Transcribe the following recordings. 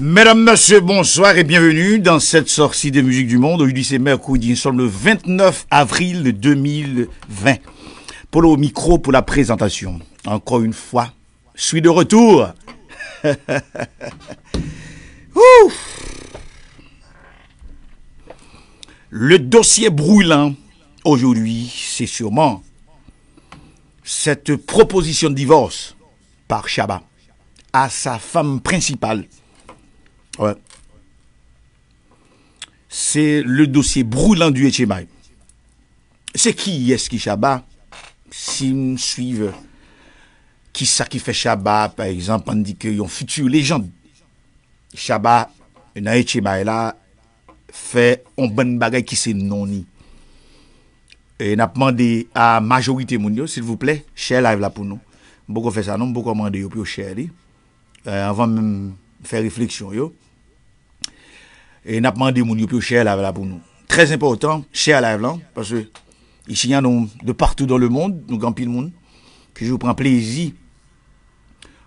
Mesdames, Messieurs, bonsoir et bienvenue dans cette sortie des musiques du monde. Aujourd'hui, c'est mercredi, nous sommes le 29 avril 2020. Pour au micro pour la présentation. Encore une fois, je suis de retour. le dossier brûlant aujourd'hui, c'est sûrement cette proposition de divorce par Chaba à sa femme principale C'est le dossier broulant du Etchemae. C'est qui est-ce qui chaba? Si m'suive, kisa ki fè chaba, par exemple, an di ke yon futur, les gens chaba nan Etchemae la, fè yon bon bagay ki se noni. En ap mande a majorite moun yo, s'il vous plè, chè live la pou nou. Boko fè sa nou, boko mande yo pi eh? euh, yo chè li. Anvan m'm fè refleksyon yo, et n'a demandé mon yo plus cher là, là pour nous. Très important, cher live parce que ici y a de partout dans le monde, nous grand le monde. Puis je vous prends plaisir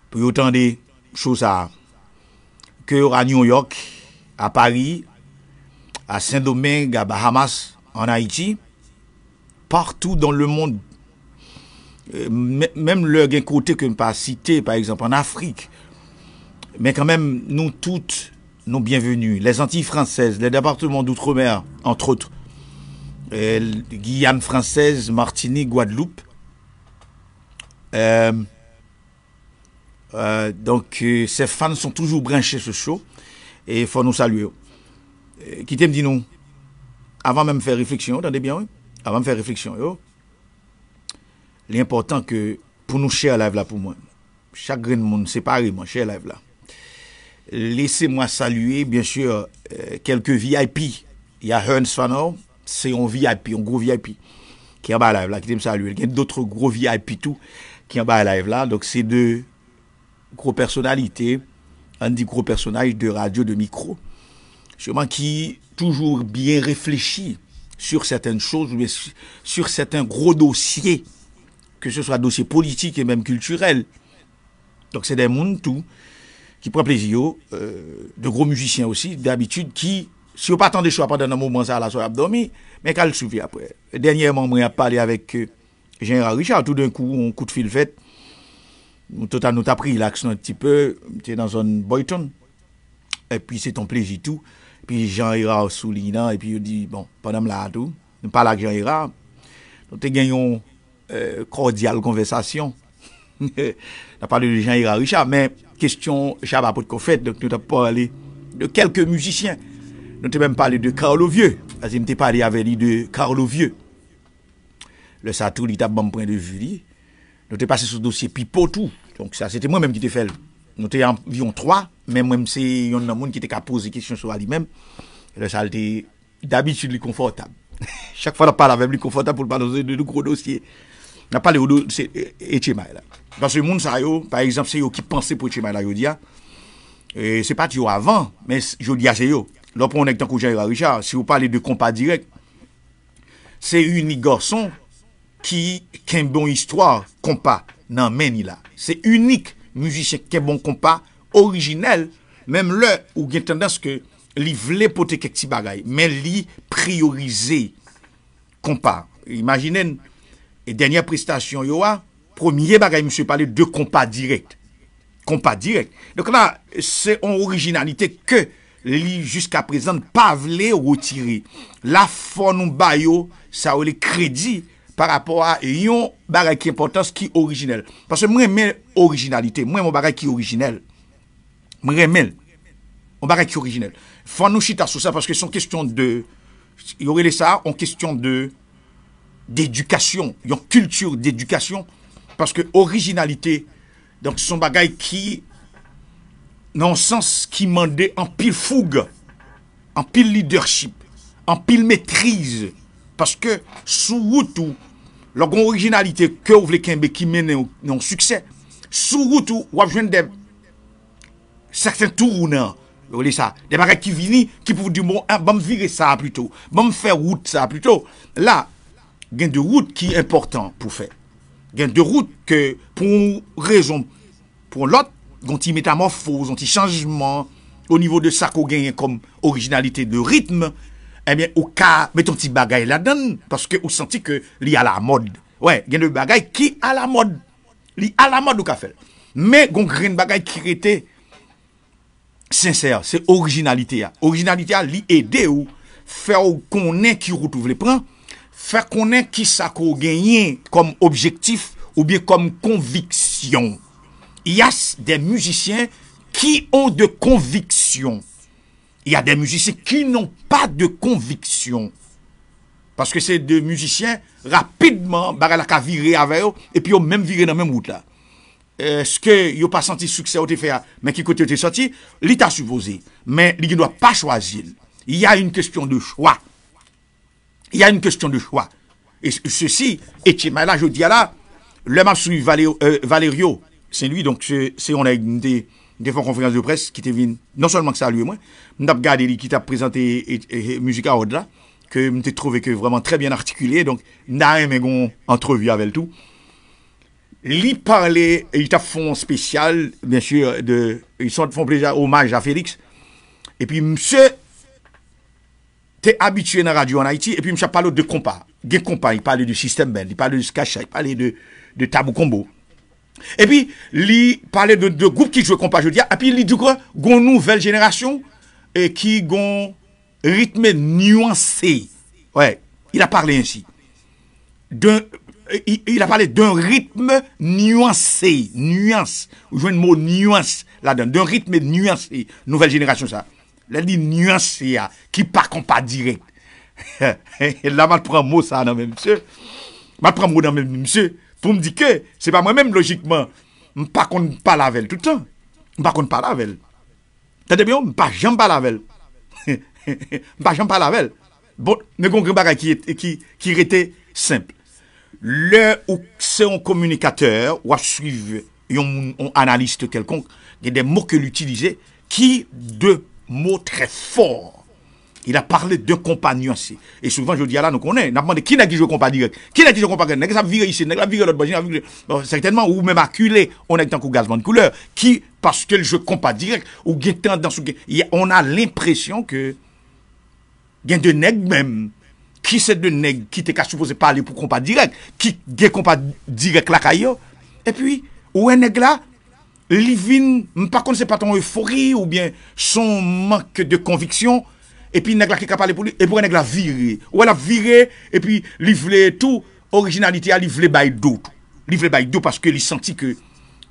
pour autant des choses à que à New York, à Paris, à Saint-Domingue, à Bahamas, en Haïti, partout dans le monde. Euh, même le côté que je pas citer, par exemple, en Afrique. Mais quand même, nous toutes, nous bienvenus, les Antilles françaises, les départements d'outre-mer, entre autres, Guyane française, Martinique, Guadeloupe. Euh, euh, donc, euh, ces fans sont toujours branchés ce show et il faut nous saluer. qui t'aime dit nous Avant même faire réflexion, attendez bien, Avant de faire réflexion, L'important que pour nous, chers live là, pour moi, chaque grain de monde pareil, moi, cher live là. Laissez-moi saluer, bien sûr, euh, quelques VIP. Il y a Hearns c'est un VIP, un gros VIP, qui est en bas live là, qui t'aime saluer. Il y a d'autres gros VIP tout, qui est en bas à live là. Donc, c'est deux gros personnalités, un des gros personnages de radio, de micro, sûrement qui toujours bien réfléchi sur certaines choses, sur certains gros dossiers, que ce soit dossier politique et même culturel. Donc, c'est des mondes tout ki pre plezi yo, de gro mujisyen osi, d'abitud ki, si yo pa tan de chwa pa dan nan mou mwansan la sou abdomi, men ka l souvi apre. Denye moun mwen ap pale avek Jean-Hera euh, Richard, tout d'un kou, moun kou de fil fèt, moun tout an nou ta pri, l'akson an ti peu, ti nan son boyton, epi se ton plezi tou, epi Jean-Hera sou li nan, epi yo di, bon, panam la a tou, nou pale ak Jean-Hera, nou te gen yon kordial euh, konvesasyon, N a parle de Jean-Hila Richard Men, question, j'a bapote kou fète N a parle de kelke musisyen N a te mèm pale de Carlo Vieux N a se mte pale ave li de Carlo Vieux Le sa tou li taban prene de Vili N a te pase sou dosye Pi potou N a te pale, c'ete mèm ki te fel N a te yon vion 3 Mèm mèm se yon nan moun ki te ka pose kisyon sou ali mèm Le sa lte, d'abitil li konfortab Chak fwa la pale ave li konfortab Pou l'pane de nou kou dosye N a pale ou dosye, ete mèm Bas se moun sa yo, pa exemple se yo ki panse pou cheman la yo diya, e, se pat yo avan, men yo diya se yo, lopon ek tanko Jaira Richard, se yo pale de kompa direk, se unik gorson, ki ken bon istwar kompa nan men ila. Se unik moujise ke bon kompa, orijinel, menm le ou gen tendans ke li vle pote kek ti bagay, men li priorize kompa. Imaginen, e danyan prestasyon yo a, Promye bagay mse pale de kompa direk. Kompak direk. Dok la, se on orijinalite ke li jiska prezant pa vle rotiri. La fon nou bayo, sa ou le kredi par rapport a yon bagay ki importans ki orijinel. Pase mwen men orijinalite, mwen mwen bagay ki orijinel. Mwen men, mwen bagay ki orijinel. Fon nou chita sou sa, paske son kestyon de, yon kestyon de, d'edukasyon, yon kultyon d'edukasyon. Paske orijinalite, donk son bagay ki, nan sens ki mande an pil foug, an pil leadership, an pil metrize. Paske sou wout ou, lor gon orijinalite ke ou vle kenbe ki men nan nonsuksè, sou wout ou, wap jwen de sersen tou ou nan, de bagay ki vini, ki pou di moun, ban vire sa pluto, ban fè wout sa pluto, la, gen de wout ki important pou fè. gen de route ke pou rezon pou lot, gonti metamorfose, gonti chanjman, ou nivou de sa ko genye kom orijinalite de ritme, ebyen eh ou ka meton ti bagay la den, paske ou santi ke li ala mod. Ouè, gen de bagay ki ala mod. Li ala mod ou ka fel. Men, gonti gen bagay ki rete, sincer, se orijinalite ya. Orijinalite ya li ede ou, fe ou konen ki rou tou vle pren, Fè konen ki sakou genyen kom objektif ou bie kom konviksyon. Y as de moujisyen ki ou de konviksyon. Euh, y a de moujisyen ki nou pa de konviksyon. Paske se de moujisyen rapidman bagal ak avire avè yo epi yo mèm vire nan mèm wout la. Ske yo pa santi sukse ou te fè ya men ki kote ou te santi, li ta supoze. Men li genwa pa chwazil. Y a yon kespyon de chwa. il y a une question de choix. Et ceci, et je dis là, le m'a euh, Valerio, c'est lui, donc c'est on a une des, des conférences de presse qui était non seulement que ça lui et moi, m'a qui t'a présenté Musica à delà, que je trouvé que vraiment très bien articulé, donc n'a aimé entrevue avec tout. Lui parlait, il t'a fait un spécial, bien sûr, de, ils sont font plaisir, hommage à Félix. Et puis, monsieur, habitué dans la radio en Haïti, et puis je parle de compas. Gen compas, il parlait du système bête. il parle du il parle de, de tabou combo. Et puis, il parlait de, de groupes qui jouent compas, je dis, et puis il dit quoi, gon nouvelle génération, et qui gon rythme nuancé. Ouais, il a parlé ainsi. D'un, il, a parlé d'un rythme nuancé, nuance, je le mot nuance là-dedans, d'un rythme nuancé, nouvelle génération ça. Lè li nyansè ya, ki pa kon pa direk. Lè la mat pran mò sa nan mè msè. Mat pran mò nan mè msè. Pou m di ke, se pa mwen mèm logikman. M pa kon pa lavel tout an. M pa kon pa lavel. Tadebyon, m pa jan pa lavel. M pa jan pa lavel. Bon, ne kon kribara ki rete simple. Lè ou se yon komunikater, ou a suive yon analiste kelkonk, gen den mò ke l'utilize, ki de pran. mot très fort. Il a parlé de compagnons. Et souvent, je dis à la nous connaissons. On a demandé qui n'a qui joue compagnie direct. Qui n'a qui joue compagnie direct. nest qui pas viré ici, nest a pas viré l'autre bâtiment. Certainement, ou même acculé, on est en coup gazement de couleur. Qui, parce que joue compagnie direct, ou gagne tendance, on a l'impression que, gagne de nègres même. Qui c'est de nègres qui t'es supposé parler pour compagnie direct. Qui gagne compagnie direct là, Et puis, ou un nègre là, Li vin, m pa kon se pa ton eufori ou bien son mank de konviksyon, epi neg la ke kap pale pou li, epi pou re neg la vire. Ou la vire, epi li vle tou, orijinalite a li vle bay do. Li vle bay do, paske li santi ke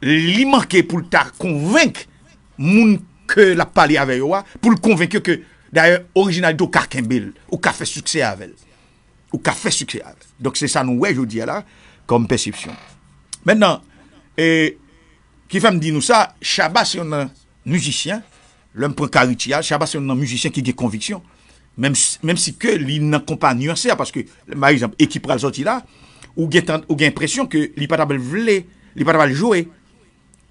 li manke pou l'ta konvink moun ke la pale ave yo a, pou l'konvink yo ke, d'ailleurs, orijinalite ou kaken bel, ou kafe sukse ave. Ou kafe sukse ave. Donk se sa nou wej ou di ala, konm pesypsyon. Menan, Ki fèm di nou sa, chaba se yon nan muzisyen, lèm pou karitia, chaba se yon nan muzisyen ki gen konviksyon, mèm si ke li nan kompa nyansè a, paske, mèm exemple, ekip pral zoti la, ou gen presyon ke li patabel vle, li patabel jowe,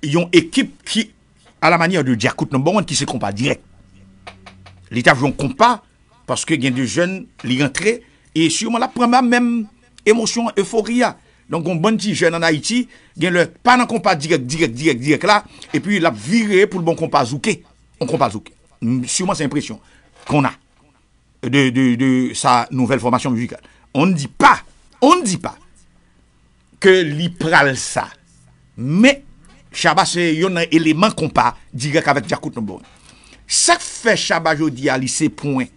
yon ekip ki, a la manye ou de di akoute nan bon, ki se kompa direk. Li taf yon kompa, paske gen de jen li rentre, e syouman la pranman mèm emosyon, euforiya, Don kon bon ti jen nan Haiti, gen lèk pa nan kompa direk, direk, direk, direk la, epi lèk vire pou l bon kompa zouke, an kompa zouke. Souman se impresyon kon a, de sa nouvel formasyon muzikal. On ne di pa, on ne di pa, ke li pral sa, me chaba se yon nan eleman kompa direk avèk diakout nou bon. Sak fe chaba jodi a li se point,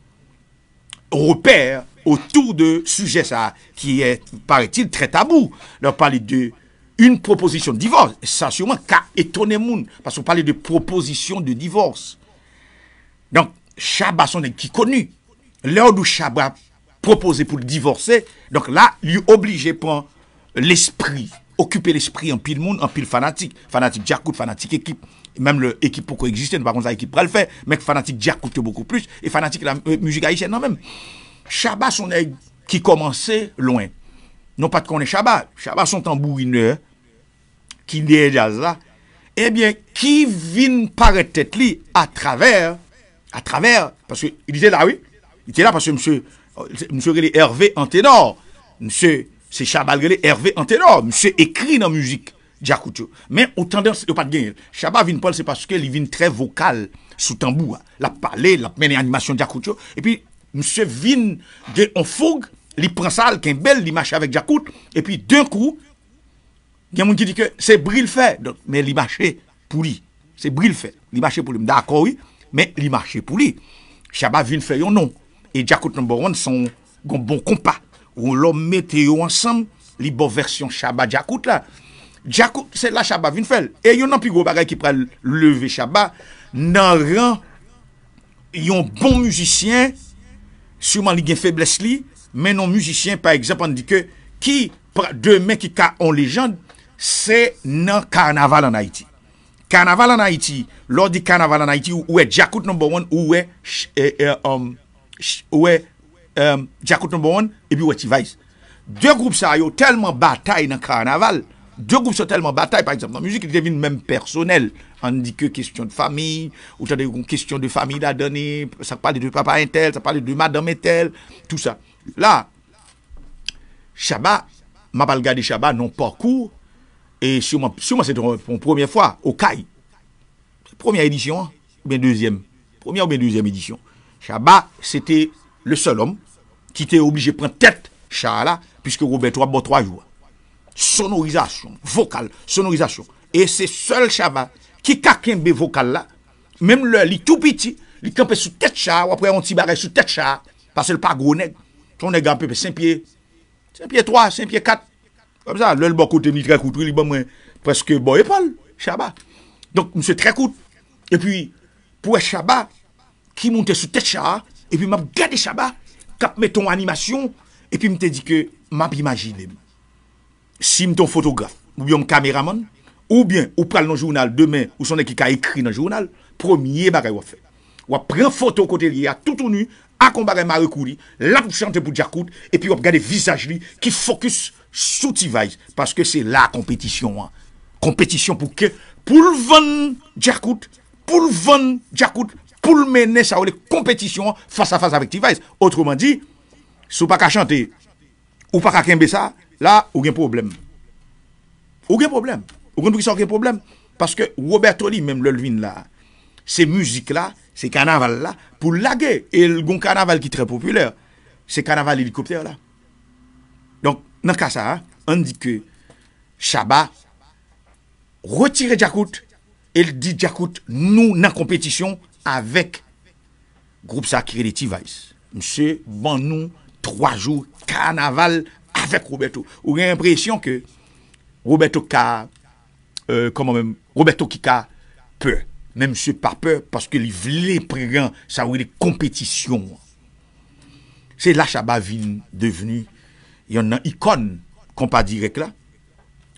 repèr, autour de sujet ça, qui est, paraît-il, très tabou. Leur parler de une proposition de divorce. Ça, sûrement, qu'a étonné monde. parce qu'on parle de proposition de divorce. Donc, Chaba son qui connu. L'heure où Chaba proposé pour le divorcer, donc là, lui obligé prendre l'esprit, occuper l'esprit en pile monde, en pile fanatique. Fanatique Djakout, fanatique équipe. Même l'équipe pour coexister, par contre, ça, équipe pour le faire. Mais fanatique Djakout, beaucoup plus. Et fanatique la euh, musique haïtienne, non même. Chabat son nèg qui commençait loin. Non pas de connaître Chabat. Chabat son tambourineur qui est jazz là. Eh bien, qui vient par tête à travers, à travers, parce qu'il était là, oui. Il était là parce que monsieur, monsieur Hervé Antenor, Monsieur, c'est Chabat Hervé Antenor, Monsieur écrit dans la musique. Diakoutou. Mais au tendance, il n'y a pas de gain. Chabat vient pas, c'est parce qu'il vient très vocal sous tambour. La parler, la mener animation Diakoutou. Et puis, Mse vin de on foug Li pren sa al ken bel Li mache avek Jakout E pi d'un kou Gen moun ki di ke se bril fe Me li mache pou li Se bril fe Li mache pou li Mda akoui Me li mache pou li Shaba vin fe yon nou E Jakout nombor one son Gon bon kompa Ou lom mete yo ansam Li bon versyon Shaba Jakout la Jakout se la Shaba vin fe E yon nan pi go bagay ki prele Leve Shaba Nan ran Yon bon musisyen Souman li gen febles li, menon mjusisyen par eksemp an di ke ki de men ki ka an lejande, se nan karnaval an Haiti. Karnaval an Haiti, lor di karnaval an Haiti, ou e Jakout No. 1, ou e euh, euh, um, euh, Jakout No. 1, ebi ou e Tiwais. De group sa yo telman batay nan karnaval, de group sa telman batay, par eksemp, nan mjusisyen ki devine men personel. on dit que question de famille, ou t'as des questions de famille la donner, ça parle de papa tel, ça parle de madame tel, tout ça. Là, Shabbat, m'a pas regardé Shabbat, non cours... et sûrement, sûrement c'est la première fois, au CAI. Première édition, hein, ou bien deuxième. Première ou bien deuxième édition. Shabbat, c'était le seul homme qui était obligé de prendre tête, Shala, puisque Robert a bon trois jours. Sonorisation, vocale, sonorisation. Et c'est seul Shabbat ki kaken be vokal la, mem lò, li toupiti, li tlampè sou tèt chà, wapwè an ti barè sou tèt chà, pasè l'par gro nèk, ton nèk an pepe 5 piè, 5 piè 3, 5 piè 4, kom sa, lò l'bò kote mi tre kout, li ban mwen preske bo e pal, chà ba, donk mse tre kout, epi pou e chà ba, ki moun te sou tèt chà, epi m ap gade chà ba, kap mè ton animasyon, epi m te di ke, m ap imagine, sim ton fotograf, mou bi yon kameramon, Ou bien, ou pral nan jounal demen, ou son ekika ekri nan jounal, promye bagay wap fe. Wap pren foto kote liya, toutou ni, akon bagay ma rekou li, la pou chante pou Tivayz, epi wap gade visaj li, ki fokus sou Tivayz. Paske se la kompetisyon an. Kompetisyon pou ke? Poul van Tivayz, poul van Tivayz, poul menen sa ou le kompetisyon an, fasa fasa vek Tivayz. Otroman di, sou pa ka chante, ou pa ka kembe sa, la ou gen problem. Ou gen problem. Vous comprenez a aucun problème. Parce que Roberto lui, même le vin là, ces musiques là, ces carnavals là, pour laguer. Et le carnaval qui est très populaire, c'est carnaval hélicoptère là. Donc, dans le cas ça, hein, on dit que Chaba retire Djakout et dit Djakout, nous, dans la compétition avec groupe Sacré des est Monsieur, bon nous, trois jours carnaval avec Roberto. Vous avez l'impression que Roberto K euh, comment même, Roberto Kika, peur. Même si pas peur, parce que les voulait ça ça ou les compétitions. C'est là est devenu, il y en a une icône, compas direct là,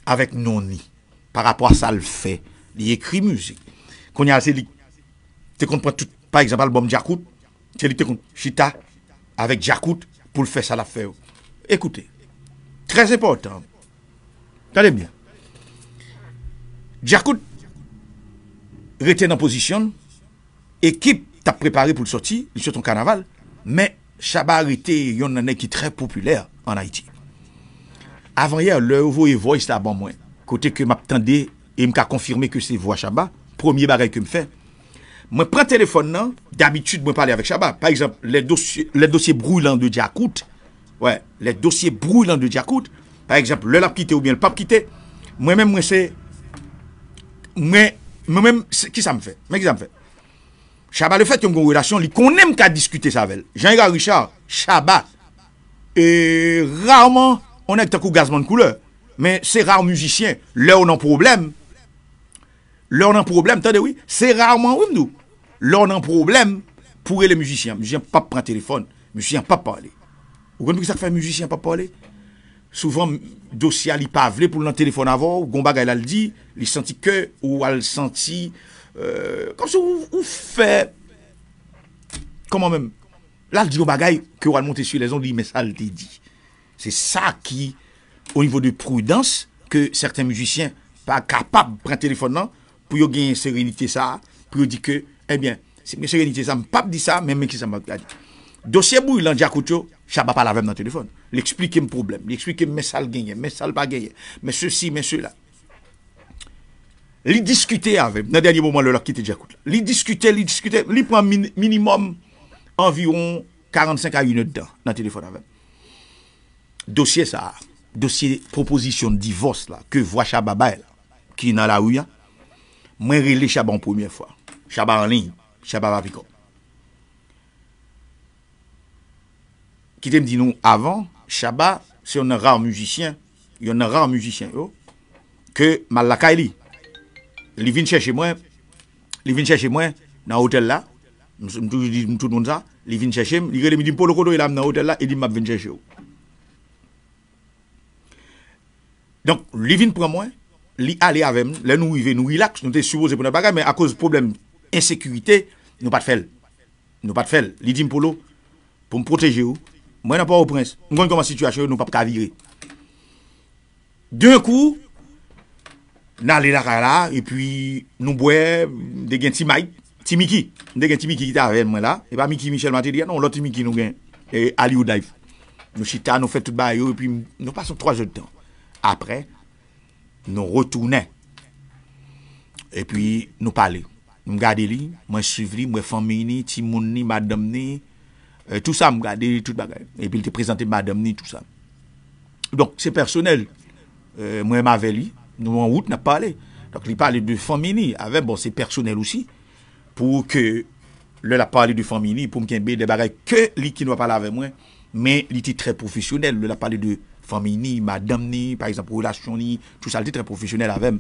avec Noni, par rapport à ça le fait. Il écrit musique. Qu'on y a assez, tu comprends tout, par exemple, l'album Jacout, tu Chita, avec Jacout, pour le faire ça la fait, Écoutez, très important. Tenez bien. Djakout rete en position, équipe ta pour le l'soti, sur ton carnaval, mais Chaba rete yon en ki tre très populaire en Haïti. yè, le ou voice Voice voix, moi. ban mwen, kote m'a je que tende, e m que konfirme ke se Chaba, premier barey que me fait. Je prends le nan, d'habitude je parle avec Chaba, par exemple, les dossiers brûlants de Djakout, ouais, les dossiers brûlants de Djakout, par exemple, le lap quitté ou bien le kite, Moi-même, moi c'est Mè, mè mè, ki sa m fè? Mè ki sa m fè? Chabat, le fèt yon kongrelasyon li, konèm ka diskute sa vel. Jean-Gar Richard, chabat, e rarman, onèk takou gazman kouleur, mè, se rar moujisyen, lè ou nan probleme, lè ou nan probleme, tade wè, se rarman oum nou, lè ou nan probleme, pouè lè moujisyen, moujisyen pape pran telefon, moujisyen pape pale. Ou konn pou kisa kwa moujisyen pape pale? Souvan dosya li pa vle pou nan telefon avon, ou gomba gay lal di, li senti ke, ou al senti, komso euh, ou fe, koman men, lal di gomba gay, ke ou al monte su, lè zon li, mè sa lè di. Se sa ki, ou nivou de prudans, ke certain mjusyens, pa kapab pran telefon nan, pou yo genye serenite sa, pou yo di ke, ebyen, eh se mè serenite sa, mpap di sa, mè mè ki sa mwak la di. Dosya bou, lan di akoutyo, pou yo genye serenite sa, Chaba pa lavem nan telefon, li eksplikem problem, li eksplikem men sal genye, men sal pa genye, men se si, men se la. Li diskute avem, nan denye mouman le lak ki te dja koute, li diskute, li diskute, li pran minimum environ 45 ayounet dan nan telefon avem. Dosye sa, dosye proposisyon divos la, ke vwa chaba baye la, ki nan la ouya, mwen rile chaba an pounye fwa, chaba an lin, chaba apikop. Kitem di nou avan, shaba, se yon nan rar müzisyen, yon nan rar müzisyen yo, ke mal laka e li. Li vin chèche mwen, li vin chèche mwen nan hotel la, mtou mtou mtou mtou mtou mtou mtou mtou mtou, li vin chèche mwen, li grede mi dim polo kodo yon nan hotel la, e dim map vin chèche yo. Donk, li vin pran mwen, li ale avem, le nou i ve nou ilak, nou te soubo ze pou nan bagay, men a kouz problem, insekurite, nou pat fel. Nou pat fel, li dim polo pou m proteje yo, Mwen anpwa ou prens. Mwen kon yon koman situasyon, nou pap ka vire. De kou, nan le lakala, e pi nou bwe de gen ti Mike, ti Miki. De gen ti Miki ki ta ren mwen la. E pa Miki Michel Maté diyan, nou loti Miki nou gen. E Ali Oudaif. Nou chita, nou fet tout ba yo, e pi nou pasop 3 je de tan. Apre, nou rotoune. E pi nou pale. Nou mwen gade li, mwen chiv li, mwen fanme ni, ti moun ni, mwen dam ni. Euh, tout sa mou gade, tout bagay, epil te prezante madamni, tout sa. Donk se personel, euh, mwen maveli, nou an wout na pale. Donk li pale de famini avem, bon se personel ousi, pou ke lè la pale de famini, pou mkenbe de bagay, ke li ki nou pale avem mwen, men li ti tre profesyonel. Lè la pale de famini, madamni, par exemple, oulasyoni, tout sa li ti tre profesyonel avem.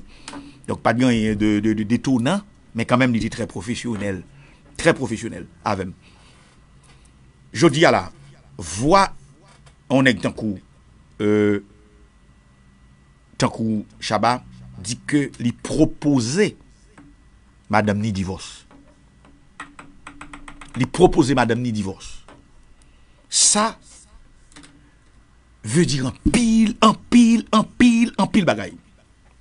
Donk pa diyon de deto nan, men kanmen li ti tre profesyonel. Tre profesyonel avem. Jodi ya la, vwa, anek tankou, euh, tankou Shaba, di ke li propose madame ni divos. Li propose madame ni divos. Sa, ve di anpil, anpil, anpil, anpil bagay.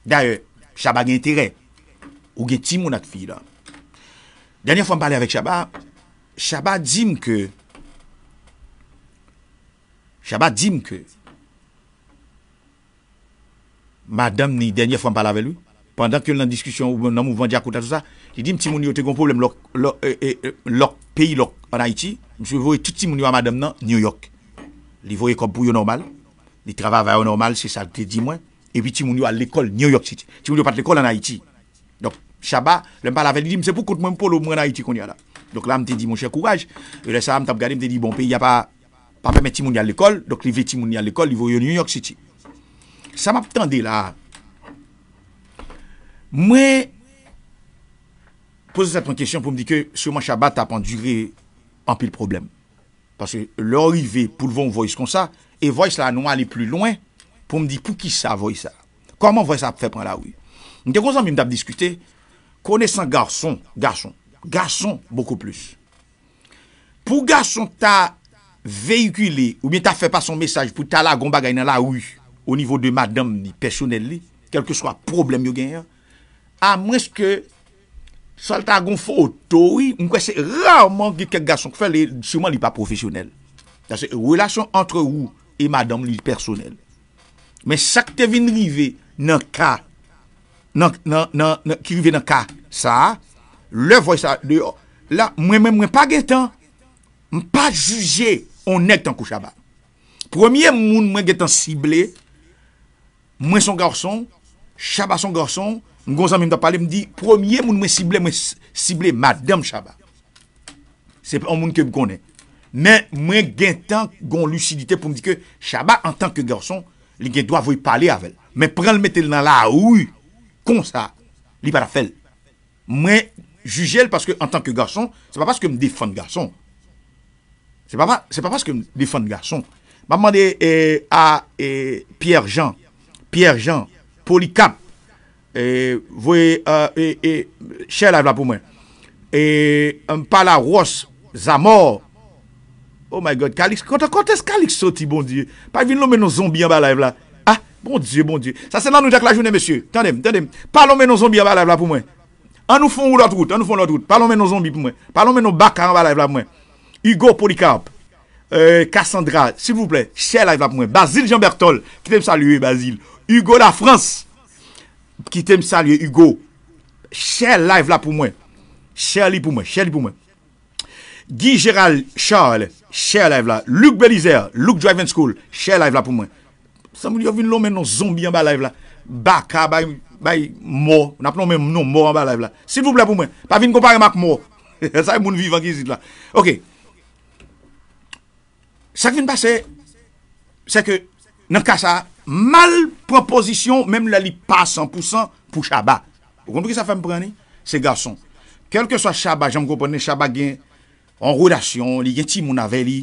Da yo, Shaba gen tere, ou gen timou nat fi la. Danyan fwa mpale avek Shaba, Shaba jim ke, Chabat di m ke madame ni denye fwa m pala velu pandan ke nan diskusyon ou nan mou vandja kouta tout sa li di m ti moun yo te kon problem lor, lor, lor, lor, lor peyi lor an Haiti, m sou vowe ti moun yo a madame nan New York li vowe konpou yo normal, li travavaya yo normal, se sa te di mwen, e pi ti moun yo a l'ekol New York City, ti moun yo pat l'ekol an Haiti donc chabat lèm pala velu, li di m se pou kont mwen pou lor mwen Haiti kon ya la donc la m te di mou chè koukaj e le sa m tap gade m te di bon peyi ya pa pas permettre timouni à l'école, donc il veut à l'école, il va New York City. Ça m'a m'attendait là. Moi, pose cette question pour me dire que sur mon Shabbat a enduré en pile problème. Parce que leur pour le voir voice comme ça, et voice là, nous aller plus loin pour me dire pour qui ça voice ça. Comment voice ça fait prendre la rue. Nous avons discuté, connaissant garçon, garçon, garçon beaucoup plus. Pour garçon, as Veikule ou mwen ta fe pa son mesaj pou tala agon bagay nan la ou O nivou de madame li personel li Kelke swa problem yo gen yon A mwen se ke Salta agon fo o to ou Mwen kwen se raman gen kek gason Kwen se mwen li pa profesyonel Relasyon antre ou E madame li personel Men sak te ven rive nan ka Nan nan nan Ki rive nan ka sa Le voy sa Mwen mwen mwen pa gen tan Mwen pa juje Onèk tankou chaba. Premier moun mwen gen tan sible, mwen son garson, chaba son garson, mwen gonsan mwen ta pale mwen di, premier moun mwen sible, mwen sible madame chaba. Se moun kem konè. Mwen gen tan goun lucidite pou mwen di ke, chaba an tankou garson, li gen do avoy pale avèl. Mwen pren l metel nan la ou, kon sa, li para fel. Mwen jujel an tankou garson, se pa paske mwen defan garson. Se pa pa, se pa pa se ke defan gason. Maman de, e, eh, a, e, eh, Pierre-Jean, Pierre-Jean, Polikam, e, eh, vwe, e, e, chè la vla pou mwen, e, mpa la ross, zamor, oh my god, Kalix, konta kontes Kalix soti, bon dieu, pa vin lomen nou zombi an ba la vla, ah, bon dieu, bon dieu, sa senan nou jak la jounen, mesyeu, tendem, tendem, palon men nou zombi an ba la vla pou mwen, an nou fon ou lot route, an nou fon lot route, palon men nou zombi pou mwen, palon men nou bakan an ba la vla pou mwen. Ugo Polikarp, Kassandra, euh, sivouple, chè live la pou mwen. Basile Jean-Bertol, kitem salye Basile. Ugo Lafrance, kitem salye Ugo. Chè live la pou mwen. Chè li pou mwen, chè li pou mwen. Guy Gérald Charles, chè live la. Luc Belizer, Luc Drive & School, chè live la pou mwen. Samouli yo vin lò men non zombi an ba live la. Baka bay mò, nap nou men mò an ba live la. Sivouple pou mwen, pa vin kompareman mò. Sa yon moun vivan ki zit la. Ok. Sa ke vin pase, sa ke nan kasa mal propozisyon mèm la li pa 100% pou chaba. Ou konpou ki sa fèm prèni? Se gason, kel ke sa chaba, jèm gòponè, chaba gen an rodasyon, li gen ti moun ave li,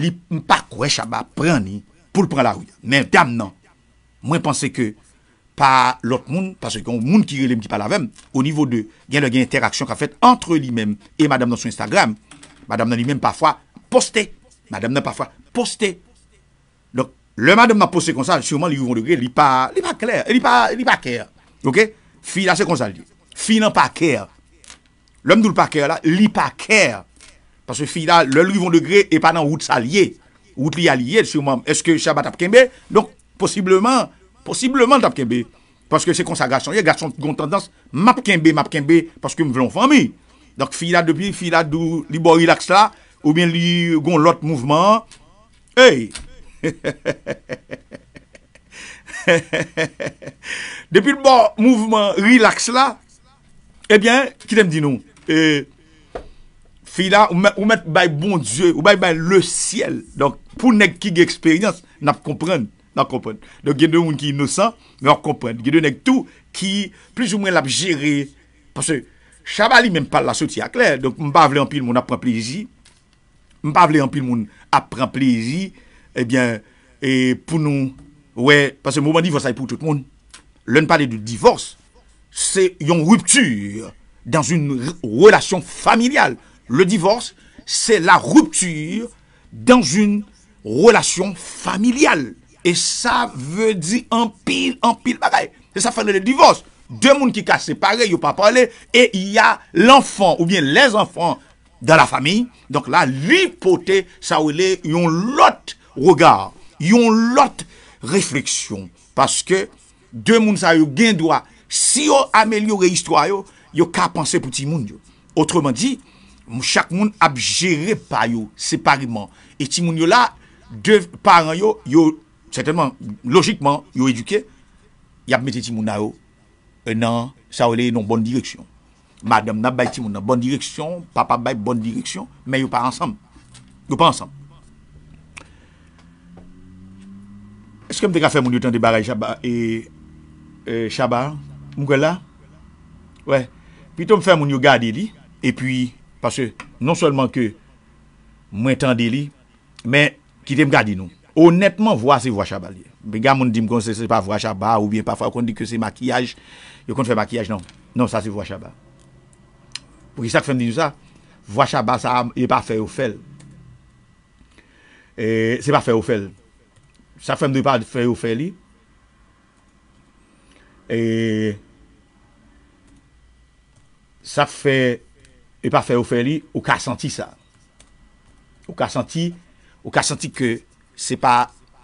li mpa kouè chaba prèni pou l prè la rouya. Men dam nan, mwen panse ke pa lot moun, pasè kon moun ki ri li mti palavem, ou nivou de gen lè gen interaksyon ka fèt entre li mèm et madame nan sou Instagram, madame nan li mèm pafwa postè. Madame nan pa fwa poste. Donk, le madame nan poste se konsal, souman li yon de gre, li pa, li pa kler, li pa kèr. Ok? Fi la se konsal di. Fi nan pa kèr. Le mdou l pa kèr la, li pa kèr. Paske fi la, le l yon de gre, e pa nan wout salye. Wout li alye, souman, eske chaba tap kèmbe? Donk, posibleman, posibleman tap kèmbe. Paske se konsal gasson, yon gasson gon tendans, map kèmbe, map kèmbe, paske m vlon fami. Donk, fi la de pi, fi la dou, li bo relax la, Ou bien li gon lot mouvment. Hey! Depi l bo mouvment relax la. Ebyen, eh kitem di nou. E, fi la, ou met bay bon dieu. Ou bay bay le siel. Donk pou neg ki ge eksperyans. Nap kompren. Nap kompren. Donk gen de moun ki inosan. Nap kompren. Gen de neg tou ki plus ou mwen lap jere. Pase chabali menm pal la soti akler. Donk mbavle anpil moun ap pran plizi. parler en pile moun monde après plaisir. eh bien, e pour nous, ouais, parce que divorce est pour tout le monde. l'un parle de divorce, c'est une rupture dans une relation familiale. Le divorce, c'est la rupture dans une relation familiale. Et ça veut dire en pile, en pile pareil. C'est ça fait le divorce. Deux mondes qui cassent séparés, ils pas parler. Et il y a l'enfant, ou bien les enfants Dan la fami, donk la, li pote sawele yon lot regard, yon lot refleksyon. Paske, de moun sawe gen dwa, si yo amelyore histwa yo, yo ka panse pou ti moun yo. Otreman di, chak moun ap jere pa yo, separeman. Et ti moun yo la, de paran yo, yo, setenman, logikman, yo eduke, yapmete ti moun na yo, nan sawele yon bon direksyon. Madame nabay ti moun nan bon direksyon, papa bay bon direksyon, men yon pa ansanm. Yon pa ansanm. Eske mwen te ka fè moun yon tende baray chabar, e chabar, mwen kwen la? Wè. Pi to mwen fè moun yon gade li, e pi, pase non solman ke mwen tende li, men ki te mwen gade di nou. Onetman vwa se vwa chabar li. Bega moun di m kon se se pa vwa chabar, ou bien pa fwa kon di ke se makyaj, yo kon fè makyaj, non. Non, sa se vwa chabar. Pou ki sa k fèm di nou sa, vwa chaba sa am, e pa fè ou fèl. E, se pa fè ou fèl. Sa fèm di pa fè ou fè li. E, sa fè, e pa fè ou fè li, ou ka santi sa. Ou ka santi, ou ka santi ke, se pa,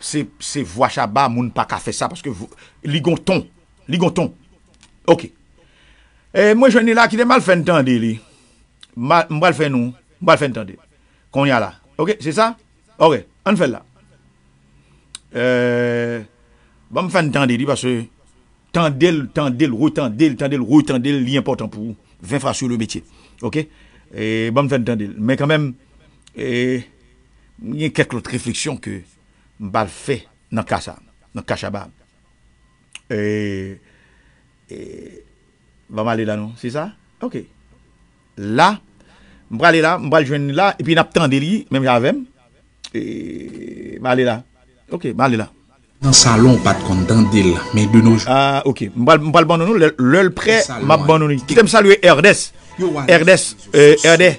se vwa chaba moun pa ka fè sa, paske vwa, li gonton, li gonton. Ok. E mwen jwenni la ki de mal fè n tan de li. Mal fè nou. Mal fè n tan de. Kon ya la. Ok. Se sa. Ok. An fè la. E. Eh, Ban m fè n tan de li. Basse. Tan del. Tan del. Rou tan del. Tan del. Rou tan del. Li important pou. Ve fwa sou le betye. Ok. E. Eh, Ban m fè n tan de li. Men kan men. E. Mwen yon kek lout refleksyon ke. Mal fè. Nan kasa. Nan kasha ba. E. E. Vaman ale lan nou, se sa? Ok. La, mwen bral ale la, mwen bral jwen la, epi nap tan deli, men mwen avem, eee, mwen ale la. Ok, mwen ale la. Nan salon pat kontan del la, men de nou joun. Ah, ok, mwen bral ban nan nou, lel pre, mwen bral ban nan nou. Kite m salwe Erdes, Erdes, Erdes.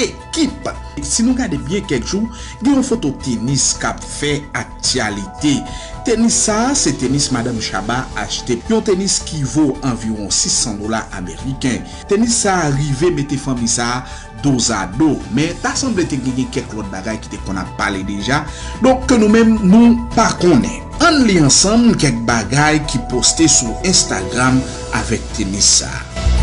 Ekip Si nou gade bie kekjou Gye yon foto tenis kap fe aktialite Tenisa se tenis Madame Chabat achete Yon tenis ki vo environ 600 dola Ameriken Tenisa rive bete fan misa dosa do Me tasan bete genye kek lot bagay ki te konan pale deja Donk ke nou men nou pa konen An li ansan kek bagay ki poste sou Instagram Avet tenisa Müzik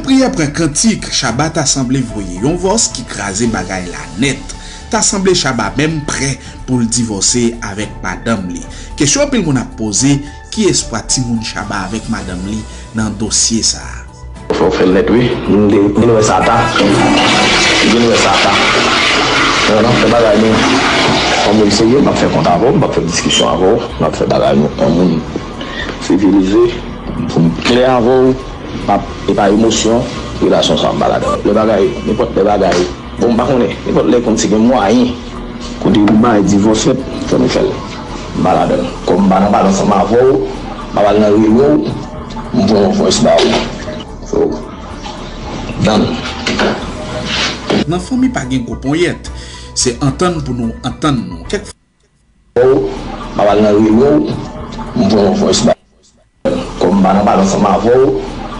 pri apre kantik, Shabat asemble voye yon vos ki graze bagay la net tasemble Shabat mem pre pou l divose avèk madam li kesyon pel goun ap pose ki espo ati moun Shabat avèk madam li nan dosye sa ou fe l net we din we sata din we sata nan fe bagay nou ou moun seye, nan fe kont avou, nan fe diskisyon avou nan fe bagay nou ou moun civilize pou moun kle avou E pa emosyon, rilasyon sa mba la den. Le bagay, le pot le bagay, pou mba kon le, le pot le konti gen mwa a yin, konti gen mba e divoset, founi chel, mba la den. Kou mba nan balan sa mba vou, mba balan nan riyou, mvou mvou esbou. Fou, dan. Nan foun mi bagen kou pon yet, se anten pou nou anten nou. Kek founi, mba balan nan riyou, mvou mvou esbou. Kou mba nan balan sa mba vou, mvou mvou esbou.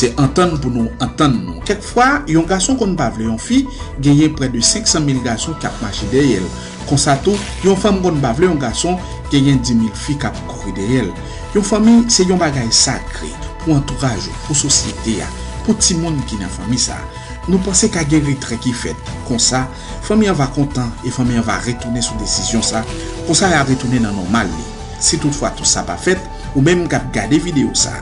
Se enten pou nou enten nou. Kek fwa, yon gason kon bavle yon fi, genyen pre de 600.000 gason kap machi dey el. Kon sa to, yon fam kon bavle yon gason, genyen 10.000 fi kap kuri dey el. Yon fami, se yon bagay sakri, pou entouraj, pou sosyete ya, pou ti moun ki nan fami sa. Nou pase ka gengrit reki fet, kon sa, fami an va kontan, e fami an va retounen sou desisyon sa, kon sa rea retounen nan normal li. Se tout fwa tout sa pa fet, ou menm kap gade videyo sa,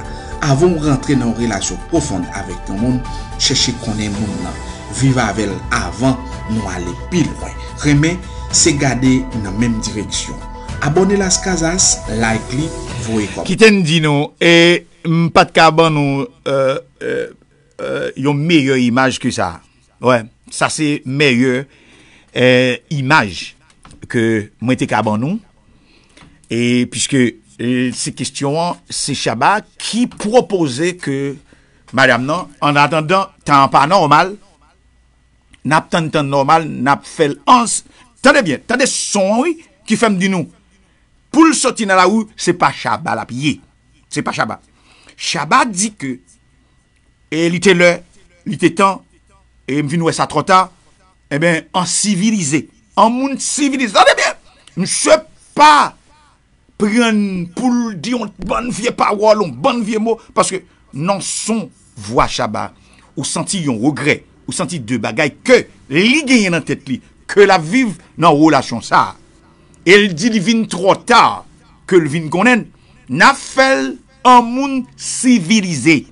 avon rentre nan relasyon profonde avèk nan moun, chèche konen moun nan. Viva avèl avan, nou alè pil wè. Remè, se gade nan mèm direksyon. Abonè las kazas, like li, vou ekop. Kitèn di nou, m pat kaban nou, euh, euh, euh, yon meyè imaj ke sa. Sa se meyè imaj ke mwen te kaban nou. Et piskè Se kistyon an, se Shabba ki propose ke Madyam nan, an atan dan, tan pa normal Nap tan tan normal, nap fel ans Tane bien, tane son yi ki fem di nou Poul soti nan la ou, se pa Shabba la piye Se pa Shabba Shabba di ke E li te le, li te tan E mvin wè sa trota E ben, an sivilize An moun sivilize, tane bien Mwen se pa pren pou diyon ban vie parwa lon, ban vie mo, paske nan son vwa chaba, ou santi yon rogre, ou santi de bagay, ke li genyen nan tet li, ke la viv nan wola chonsa, el di li vin tro ta, ke li vin konen, na fel an moun sivilize,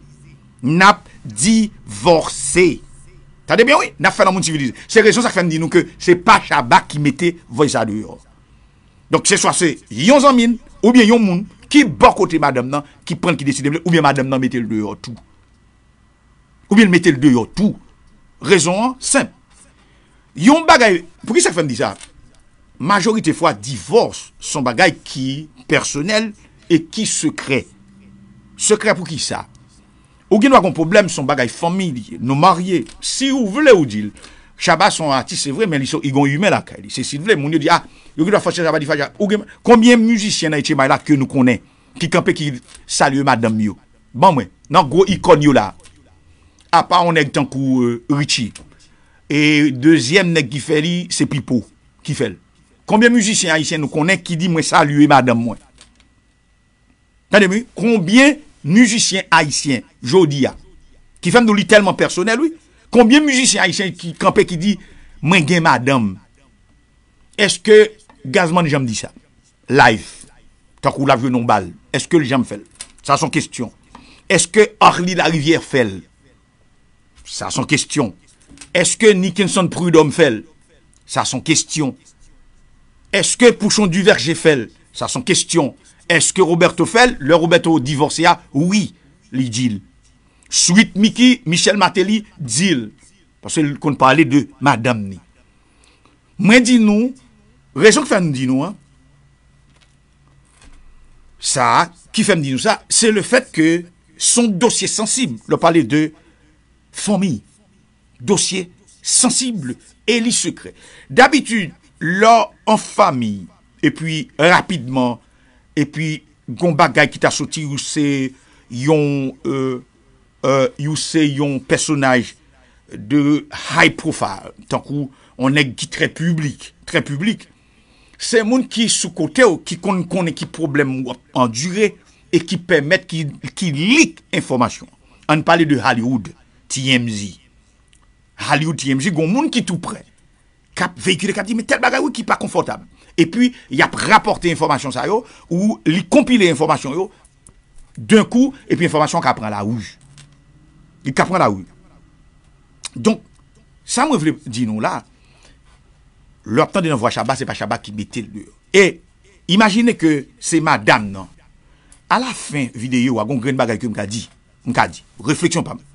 nap divorse, tade ben wè, na fel an moun sivilize, se rejon sa kwen di nou, se pa chaba ki mette vwa chaba yon, Donk se swa se yon zanmine ou bien yon moun ki bor kote madame nan ki pren ki deside ou bien madame nan mette l deyo tou. Ou bien mette l deyo tou. Rezon an, semp. Yon bagay, pou ki se fèm di sa? Majorite fwa divors son bagay ki personel e ki sekre. Sekre pou ki sa? Ou gen wakon problem son bagay familie, nou marye, si ou vle ou dil. Chabas son artiste se vre men li so igon yume la ka. Se si vle moun yo di a. Yo gilwa fosye chabas di fadja. Konbyen muzisyen na ite may la ke nou konen. Ki kempe ki salye madam yo. Ban mwen. Nan gro ikon yo la. A pa on ek tankou wichi. Euh, e dezyem nek ki feli se pipo. Ki feli. Konbyen muzisyen haisyen nou konen ki di mwen salye madam mwen. Tade mwen. Konbyen muzisyen haisyen. Jodi ya. Ki fem nou li telman personel wè. Combien de musiciens haïtiens qui campaient qui dit Moi, madame. Est-ce que Gazman, j'aime dit ça Live. Tant qu'on l'a vu non balle. Est-ce que le jam fait Ça, son question. Est-ce que Harley la rivière fait Ça, son question. Est-ce que Nickinson Prudhomme fait Ça, son question. Est-ce que Pouchon du Verger fait Ça, son question. Est-ce que Roberto fait Le Roberto divorcéa Oui, l'idylle. Sweet Mickey, Michelle Martelly, Jill, parce qu'on parlait de Madame Ni. Mwen di nou, rejon ki fèm di nou, sa, ki fèm di nou, sa, se le fèt ke son dosye sensib, lò parlait de Fomi, dosye sensib, Eli Sucre. D'habitude, lò en fami, e pwi rapidman, e pwi gong bagay ki ta soti ou se yon, e, Euh, Yow se yon personaj De high profile Tank ou on ek ki tre publik Tre publik Se moun ki sou kote ou Ki konen ki problem wot En dure E ki permette ki lik informasyon An pale de Hollywood TMZ Hollywood TMZ Gon moun ki tou pre Veikile kap di me tel bagay ou ki pa konfortab E pi yap raporte informasyon sa yo Ou li kompile informasyon yo Doun kou E pi informasyon kap pran la ouj Il kapwa la ou. Don, sa mwen vle di nou la, lor tan de nan vwa Shabba, se pa Shabba ki bete lè. E, imagine ke se madame nan. A la fin videyo, agon gren bagay ke mka di, mka di, refleksyon pa mwen.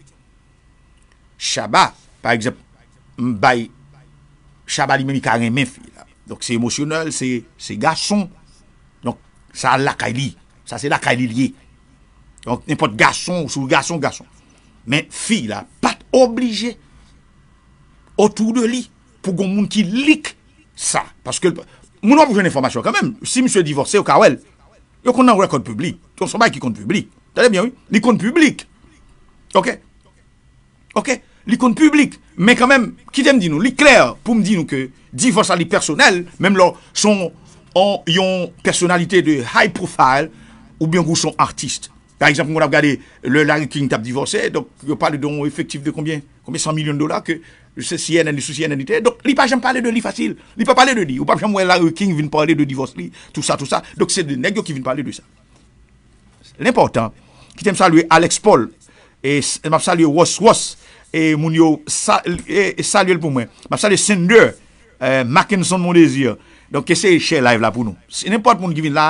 Shabba, par exemple, mbay, Shabba li meni karen men fi la. Don, se emosyonel, se gason. Don, sa la kaili. Sa se la kaili liye. Don, nipote gason, sou gason, gason. Men fi la pat oblige Otou de li Pou goun moun ki lik sa Moun an pou jene informasyon Si msè divorse yo kawel Yo kon nan wè konde publik Lik konde publik Ok Lik konde publik Men kan men, ki dem di nou Li kler pou m di nou ke Divorse a li personel Mèm lò son yon personalite de high profile Ou byan kou son artiste Par exemple, moun ap gade, le Larry King tap divorse, donk yo pale donk efektif de konbyen? Konbyen 100 milyon dola, ke, se siyen en di sou, siyen en di te, donk li pa jen pale de li fasil, li pa pale de li, ou pa jen mwen Larry King vin pale de divorse li, tout sa, tout sa, donk se de negyo ki vin pale de sa. L'important, ki tem salwe Alex Paul, et mab salwe Wos Wos, et moun yo salwe l pou mwen, mab salwe Sender, euh, Mackinson Mondezier, donk ke se che live la pou nou. Se n'importe moun ki vin la,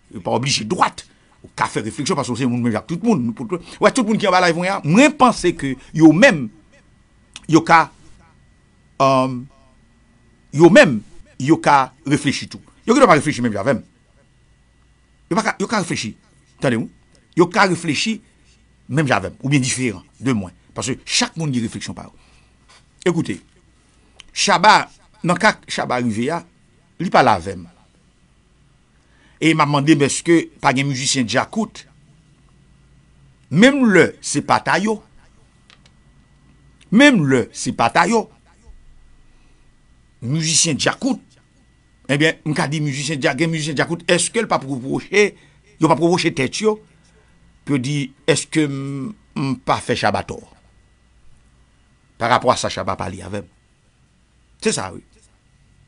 Ou pa oblige droite. Ou ka fè refleksyon. Mwen pensè ki yo mèm yo ka euh, yo mèm yo ka refleksyon tout. Yo ki do pa refleksyon mèm javèm. Yo ka refleksyon. Yo ka refleksyon mèm javèm. Ou bien diferent. De mwen. Parse chak mèm di refleksyon pa ou. Ekoutè. Chaba, nan kak chaba rive ya, li pa la zèm. e m a mande, m eske, pa gen mjusisyen di akoute, mem le, se pata yo, mem le, se pata yo, mjusisyen di akoute, e ben, m ka di mjusisyen di akoute, eske l pa provoche, yo pa provoche tet yo, pe di, eske m pa fe chabato, pa rapwa sa chaba pali avem, se sa we,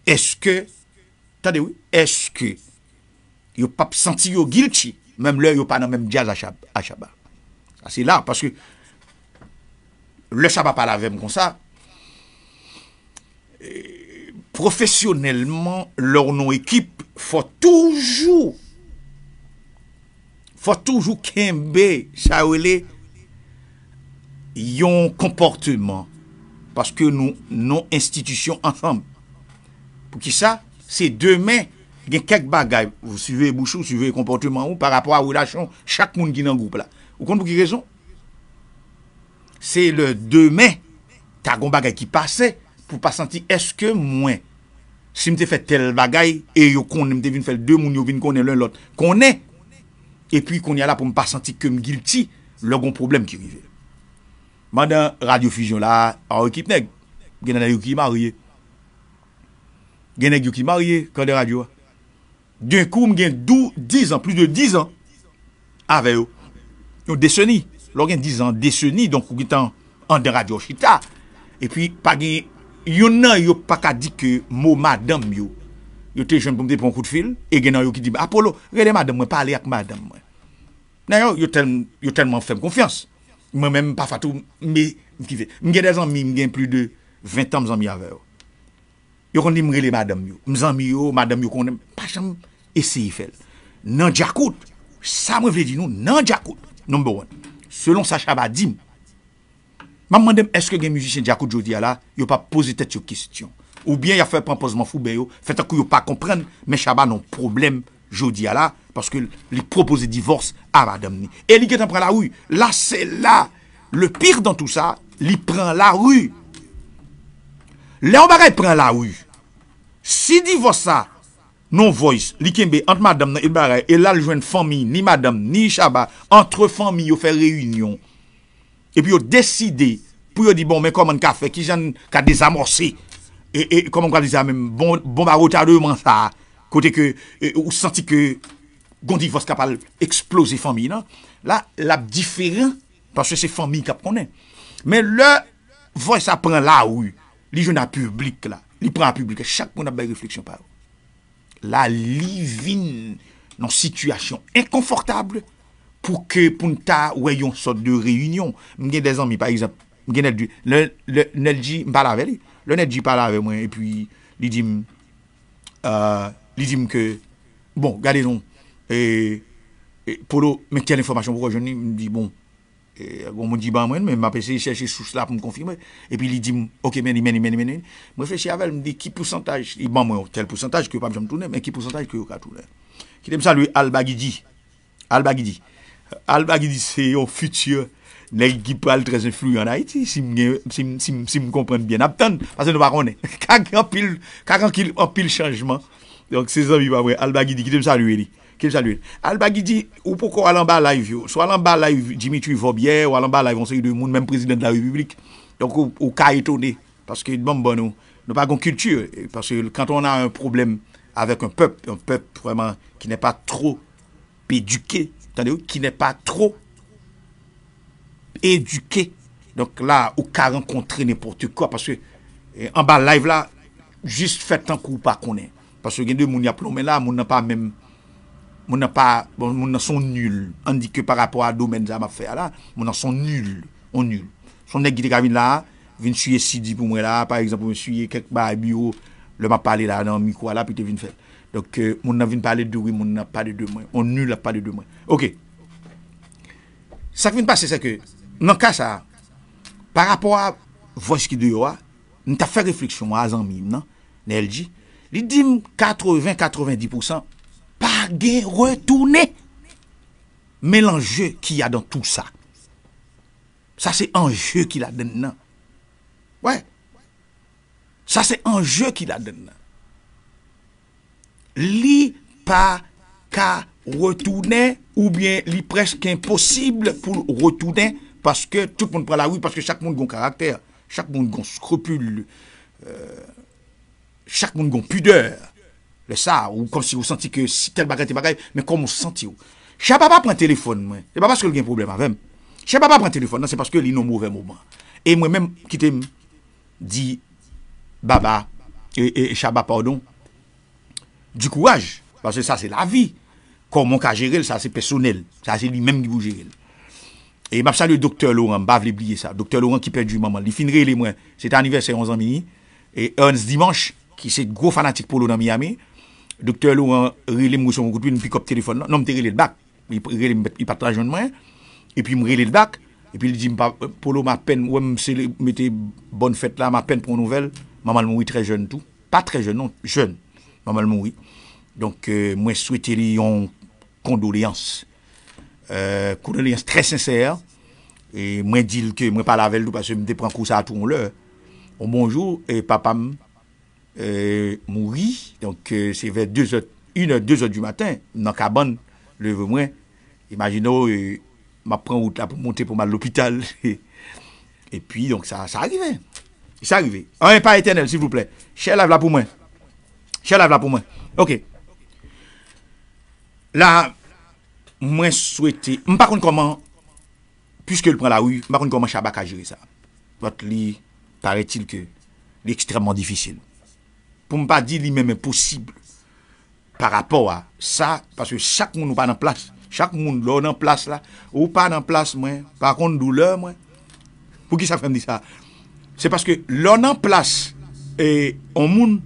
eske, tade we, eske, yo pap santi yo gilchi, menm lè yo panan menm jaz a chaba. Sa se la, paske, lè chaba pa la vem kon sa, profesyonelman, lòr nou ekip, fò toujou, fò toujou kenbe, sa ou lè, yon komportement, paske nou, nou institisyon ansanm. Pou ki sa, se demè, Gen kek bagay, ou si ve e bouchou, si ve e komportement ou, par rapor a ou la chan, chak moun ki nan goup la. Ou kon pou ki rezon? Se le demen, ta gon bagay ki pase, pou pa santi, eske mwen, si mte fet tel bagay, e yo kon, mte vin fel, de moun yo vin konen lont, konen, e pi konen la pou mpa santi kem gilti, lor gon problem ki rive. Mwen den radiofusion la, an ekip neg, genen yon ki marye. Genen yon ki marye, kade radio a? Dwen kou mwen gen 12, 10 an, plus de 10 an. Ave yo. Yo deseni. Lò gen 10 an, deseni. Donk kou gitan an dera diyo chita. E pi pagi, yon nan yo pakadike mo madam yo. Yo tel jen pou mde pon kou de fil. E gen nan yo ki di apolo. Rele madam wè, pale ak madam wè. Nan yo, yo telman fem konfians. Mwen men pa fatou, me kive. Mwen gen dezen mi, mwen gen plus de 20 an mzen mi ave yo. Yo kondi mrele madam yo. Mzen mi yo, madam yo kondi. Pachan mwen. Ese yi fel. Nan diakout. Sa mwen vle di nou nan diakout. Number one. Selon sa chaba dim. Mam mandem eske gen mjishen diakout jodi ala. Yo pa pose tet yo kistyon. Ou bien ya fe pranpozman foube yo. Fete akou yo pa komprende. Men chaba non problem jodi ala. Paske li propose divorce ava damni. E li ketan pran la ou. La se la. Le pire dan tout sa. Li pran la ou. Le ambare pran la ou. Si divorce sa. non-voice, li kenbe, ant madame nan ilbare, e la ljouen fami, ni madame, ni chaba, antre fami yo fè reyunyon. E pi yo deside, pou yo di bon, men koman ka fè, ki jan ka desamorsè, e koman kwa lisa, bon, bon barotar de man sa, kote ke, ou santi ke, gondi fos kapal eksplose fami, nan? La, la bdiferen, paswe se fami kap konen. Men le, voice apren la ou, li jounan publik la, li pran publik, chak moun ap bay refleksyon pa ou. la li vin nan sityasyon enkonfortable pou ke pou nta weyon sot de reyunyon. M gen dezan mi, pa eksept, m gen el di, nel di m pala vele, nel di pala vele mwen, e pi li dim, euh, li dim ke, bon, gade zon, e polo, men ken informasyon, pou kon jen li, m di, bon, Gon e, moun di ban mwen, men m'apese cheche sou sla pou m konfirme Epi li di mwen, ok men, men, men, men Mwen fèche avèl, mwen di ki pousantaj Li ban mwen yo, tel pousantaj ki yo pa mwen jom tourne Men ki pousantaj ki yo ka tourne Ki tem sa luy Al Bagidi Al Bagidi, Al Bagidi se yo futye Nèk ki pou al trez inflou yon ha iti Si mwen komprende bien Aptan, pasen wakone Kakan ki opil chanjman Donk se zanvi wapwe, Al Bagidi Ki tem sa luy elie al bagi di ou poko alan ba live yo so alan ba live Dimitri Vaubier ou alan ba live on se yon moun men prezident la republik donk ou ka etone paske yon ban bon nou nan pa gon kultur paske kan ton an un problem avek un pep ki ne pa tro peduke ki ne pa tro eduke donk la ou ka renkontre ne portekwa paske alan ba live la jist fet tan kou pa konen paske gen de moun yap loun men la moun nan pa men Bon, moun nan son nul an di ke par rapport a domen za ma fè a la moun nan son nul son nek gite ka vin la vin suye si di pou mwen la par exemple mwen suye kek ba biyo le ma pale la nan mikwa la euh, moun nan vin pale de wim moun nan pale de mwen ok sak vin pase sak nan ka sa par rapport a voys ki de yo a nan ta fè refleksyon a zanmim nan nan elji li dim 80-90% pas de retourner. Mais l'enjeu qu'il y a dans tout ça, ça c'est un jeu qu'il a donné. Ouais. Ça c'est un jeu qu'il a donné. Li pas qu'à retourner ou bien li presque impossible pour retourner parce que tout le monde prend la rue, parce que chaque monde a un caractère, chaque monde a un scrupule, euh, chaque monde a une pudeur. Le sa, ou kon si ou santi ke si tel bagay te bagay, men kon moun santi ou. Chababa pren telefon mwen. Chababa pren telefon, nan se paske li nou mou ven mou mwen. E mwen menm ki te mwen di chababa e, e, e, du kouaj. Basse sa se la vi. Kon moun ka jere, sa se personel. Sa se li menm li mou jere. E map sali doktor Laurent, bav li bliye sa. Doktor Laurent ki perdi mou moun. Li finre li mwen, se te aniversè 11 an mini. E Ernst Dimanche, ki se gro fanatik pou lounan Miami, Dokter lou, rilem wou son wou koutou, mpikop telefon nan, nan mte rilem bak, rilem patra joun mwen, epi m rilem bak, epi li di m pa, polo m apen, wè m se, mè te bon fèt la, m apen pou nouvel, maman moui tre joun tou, pa tre joun, non, joun, maman moui. Donk mwen souwete li yon kondoleans, kondoleans tre sensèr, e mwen dil ke mwen pa lavel loupa se mte pran kousa atoun lè, mwen bonjou, e papam mwen Euh, mourir Donc, euh, c'est vers 2 1 h 2 heures du matin, dans la cabane, le moins. imaginez euh, je prends route pour monter pour mal l'hôpital. Et puis, donc, ça, ça arrivait. Ça arrivait. Un pas éternel, s'il vous plaît. cher lave là pour moi. cher lave la pour moi. OK. Là, moi souhaité. Je ne sais pas comment, puisque le prend la rue, je ne sais pas comment Chabak a géré ça. Votre lit, paraît-il que l'extrêmement difficile. pou m pa di li mèmè posibl pa rapò a sa, paske chak moun ou pa nan plas, chak moun lò nan plas la, ou pa nan plas mwen, pa kont dou lè mwen, pou ki sa fèm di sa, se paske lò nan plas, e o moun,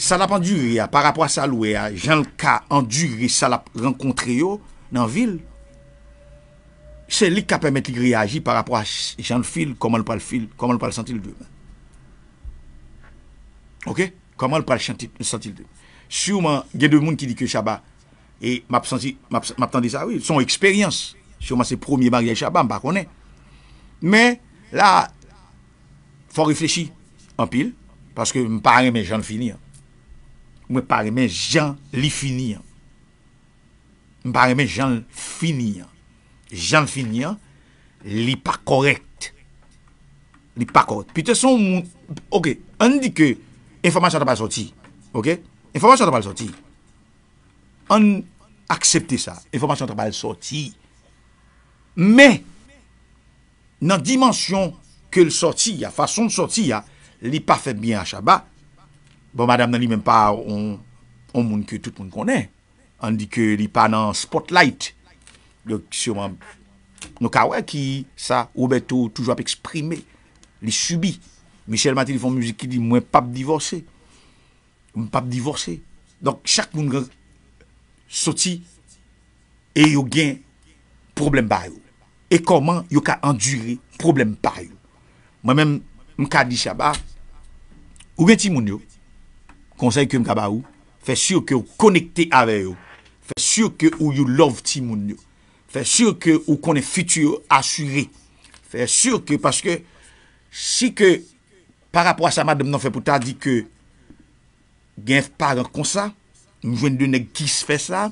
sa la pa ndurri a, pa rapò a sa louè e a, jan l ka ndurri, sa la renkontri yo nan vil, se li ka pèmèt li gri aji, pa rapò a jan fil, koman l pa l fil, koman l pa l santi l duvè, Ok, koman l pa l chanti l de? Souman gen de moun ki di ke Shabba E map san si, map san di sa Son eksperyans Souman se promye bar ya Shabba, m pa konen Men la Fon reflechi An pil, paske m pare men jan finir M pare men jan Li finir M pare men jan finir Jan finir Li pa korekt Li pa korekt Pite son, ok, an di ke Enformasyon an trabale soti. Ok? Enformasyon an trabale soti. An aksepte sa. Enformasyon an trabale soti. Me, nan dimensyon ke l soti ya, fason l soti ya, li pa febyen a chaba. Bon, madame nan li men pa, an moun ke tout moun konen. An di ke li pa nan spotlight. Lèk siwman, nou kawè ki sa oubetou toujwa pe eksprime, li subi. Michel Maté, l'infant musique, il dit, mwen pape divorcé. Mwen pape divorcé. Donk, chak moun gen soti e yo gen problem barè yo. E koman yo ka enduré problem barè yo. Mwen men mka di chaba, ou gen ti moun yo, konseye ki mka barè yo, fè surke ou konekte avè yo. Fè surke ou yo love ti moun yo. Fè surke ou konen fityo assuré. Fè surke parceke si ke Par rapport a sa madame nan fè pouta, di ke gen f'pare kon sa, mwen de nek ki s'fè sa,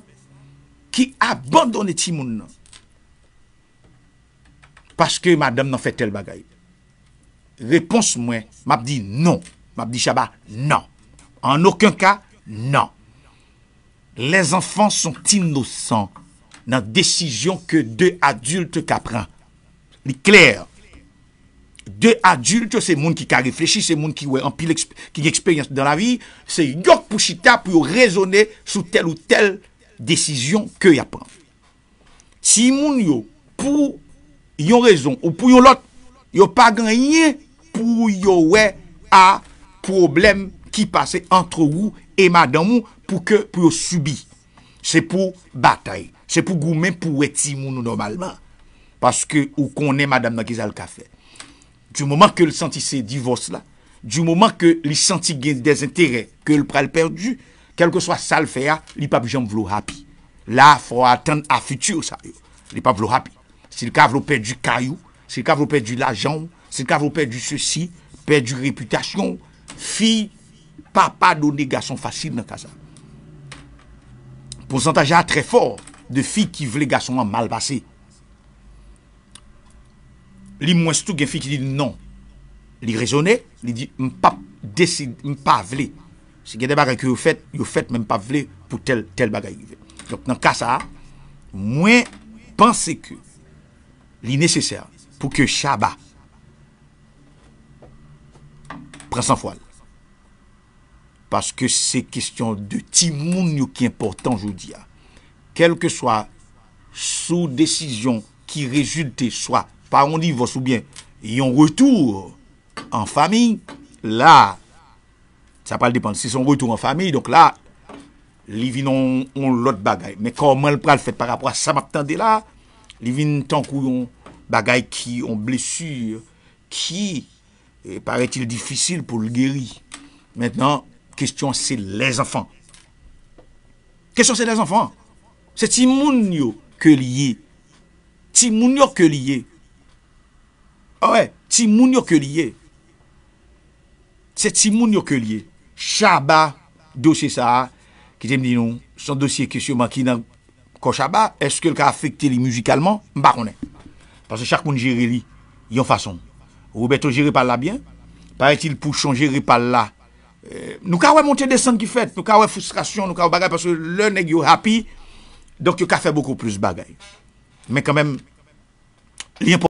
ki abandone ti moun nan. Paske madame nan fè tel bagay. Repons mwen, map di non, map di chaba, nan. En okun ka, nan. Les enfants sont innocents nan desisyon ke de adulte kapren. Li kler, de adulte, se moun ki ka reflechi, se moun ki wè an pil eksperyans dan la vi, se yok pou chita pou yo rezonè sou tel ou tel desisyon ke y apan. Ti moun yo, pou yon rezon, ou pou yon lot, yo pa ganyen, pou yon wè a problem ki pase entre wou et madame wou, pou ke pou yo subi. Se pou batay. Se pou gou men pou wè ti moun nou normalman. Paske ou konè madame wè ki zal ka fè. Du moment que le senti se divorce là, du moment que le senti des intérêts, que le pral perdu, quel que soit ça le faire, ah, il pas besoin de happy. Là, faut attendre à futur ça. Il pas vouloir happy. S'il a perdu du caillou, s'il a perdu de l'argent, s'il a perdu ceci, perdu réputation, fille, papa donné garçon facile dans casa. Pourcentage très fort de filles qui veulent garçons mal passé. Li mwen stou gen fi ki di non. Li rezone, li di m pa vle. Se gen de bagay ki yo fèt, yo fèt mè m pa vle pou tel bagay. Jok nan kasa, mwen pense ke li nesesèr pou ke chaba. Presen fwal. Paske se kestyon de timoun yo ki important jou di ya. Kel ke swa sou desisyon ki rezulte swa. Parondi, vos oubyen, yon retou an fami, la, sa pral depande, se son retou an fami, donk la, li vin on lot bagay. Men koman pral fet par rapwa sa martan de la, li vin tankou yon bagay ki on blesur ki eh, pare til difisil pou l gery. Mwenen, kestyon se les anfan. Kestyon se les anfan. Se ti moun yo ke liye, ti moun yo ke liye, Ah Ouè, ti moun yo ke liye, se ti moun yo ke liye, chaba dosye sa, ki te mdi nou, son dosye kesyo man ki nan ko chaba, eske l ka afekte li muzikalman, mba konen. Pasè chakoun jere li, yon fason. Ou beto jere pal la bien, pare ti l pouchon jere pal la. Euh, nou ka wè monte desan ki fet, nou ka wè frustrasyon, nou ka wè bagay, pasè lè neg yo hapi, donk yo ka fè boko plus bagay. Men kanmen, li importan.